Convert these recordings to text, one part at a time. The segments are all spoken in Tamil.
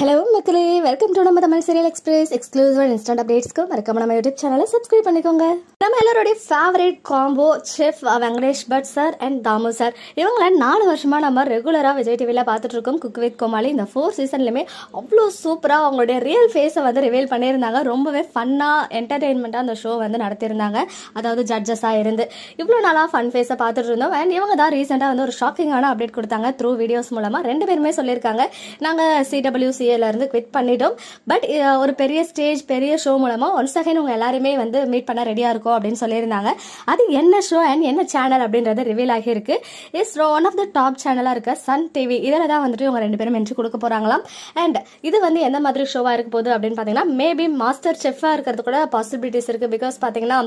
ஹலோ மக்களே வெல்கம் டு நம்ம Tamil serial express exclusive and instant அப்டேட்ஸ்க்கு மறக்காம நம்ம யூடியூப் சேனலை சப்ஸ்கிரைப் பண்ணிக்கோங்க நம்ம எல்லாரோடைய favourite combo chef Venkatesh Bhat sir and Damu sir இவங்கள நாலு வருஷமாக நம்ம ரெகுலராக விஜய் டிவியில் பார்த்துட்டு இருக்கோம் குக் வித் கோமாளி இந்த ஃபோர் சீசன்லையுமே அவ்வளோ சூப்பராக அவங்களுடைய ரியல் ஃபேஸை வந்து ரிவீல் பண்ணியிருந்தாங்க ரொம்பவே ஃபன்னாக என்டர்டெயின்மெண்ட்டாக அந்த ஷோ வந்து நடத்தியிருந்தாங்க அதாவது ஜட்ஜஸாக இருந்து இவ்வளோ நாளாக ஃபன் ஃபேஸை பார்த்துட்டு இருந்தோம் அண்ட் இவங்க தான் ரீசெண்டாக வந்து ஒரு ஷாக்கிங்கான அப்டேட் கொடுத்தாங்க த்ரூ வீடியோஸ் மூலமாக ரெண்டு பேருமே சொல்லியிருக்காங்க நாங்கள் சிடபிள்யூசி இருந்து குவிட் பண்ணிட்டோம் பட் ஒரு பெரிய ஸ்டேஜ் பெரிய ஷோ மூலமாக ஒன்ஸ் அகைன் உங்க எல்லாருமே வந்து மீட் பண்ண ரெடியாக இருக்கும் அப்படின்னு சொல்லியிருந்தாங்க அது என்ன ஷோ அண்ட் என்ன சேனல் அப்படின்றது ரிவீல் ஆகியிருக்கு is one of the top சேனலாக இருக்க சன் டிவி இதில் தான் வந்துட்டு இவங்க ரெண்டு பேரும் என்ட்ரி கொடுக்க போகிறாங்களாம் அண்ட் இது வந்து எந்த மாதிரி ஷோவாக இருக்க போகுது அப்படின்னு பார்த்தீங்கன்னா மேபி மாஸ்டர் செஃபா இருக்கிறது கூட பாசிபிலிட்டிஸ் இருக்குது பிகாஸ் பார்த்தீங்கன்னா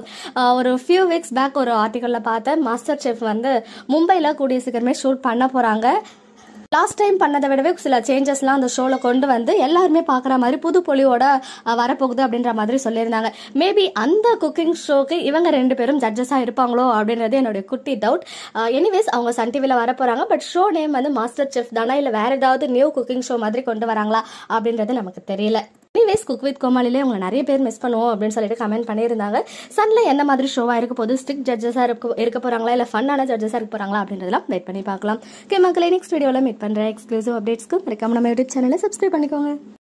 ஒரு ஃபியூ வீக்ஸ் பேக் ஒரு ஆர்டிகல்ல பார்த்தேன் மாஸ்டர் செஃப் வந்து மும்பையில் கூடிய சீக்கிரமே ஷூட் பண்ண போகிறாங்க லாஸ்ட் டைம் பண்ணதை விடவே சில சேஞ்சஸ்லாம் அந்த ஷோவில் கொண்டு வந்து எல்லாருமே பார்க்குற மாதிரி புது பொலியோட வரப்போகுது அப்படின்ற மாதிரி சொல்லியிருந்தாங்க மேபி அந்த குக்கிங் ஷோக்கு இவங்க ரெண்டு பேரும் ஜட்ஜஸாக இருப்பாங்களோ அப்படின்றது என்னுடைய குட்டி டவுட் எனிவேஸ் அவங்க சன் டிவியில் வர பட் ஷோ நேம் வந்து மாஸ்டர் செஃப் தானா இல்லை வேறு ஏதாவது நியூ குக்கிங் ஷோ மாதிரி கொண்டு வராங்களா அப்படின்றது நமக்கு தெரியல எனிவேஸ் குக் வித் கோமாளிலே உங்களை நிறைய பேர் மிஸ் பண்ணுவோம் அப்படின்னு சொல்லிட்டு கமெண்ட் பண்ணியிருந்தாங்க சன்ல என்ன மாதிரி ஷோவாக இருக்க போது ஸ்ட்ரிக் ஜட்ஜஸாக இருக்க இருக்க போகிறாங்களா இல்லை ஃபன்னான ஜட்ஜஸாக இருக்க போகிறாங்களா அப்படின்றதெல்லாம் வெயிட் பண்ணி பார்க்கலாம் ஓகே மக்களே நெக்ஸ்ட் வீடியோவில் மீட் பண்ணுற எக்ஸ்க்ளூசிவ் அப்டேட்ஸ்க்கு மறக்காம நம்ம யூடியூப் சேனலை சப்ஸ்கிரைப் பண்ணிக்கோங்க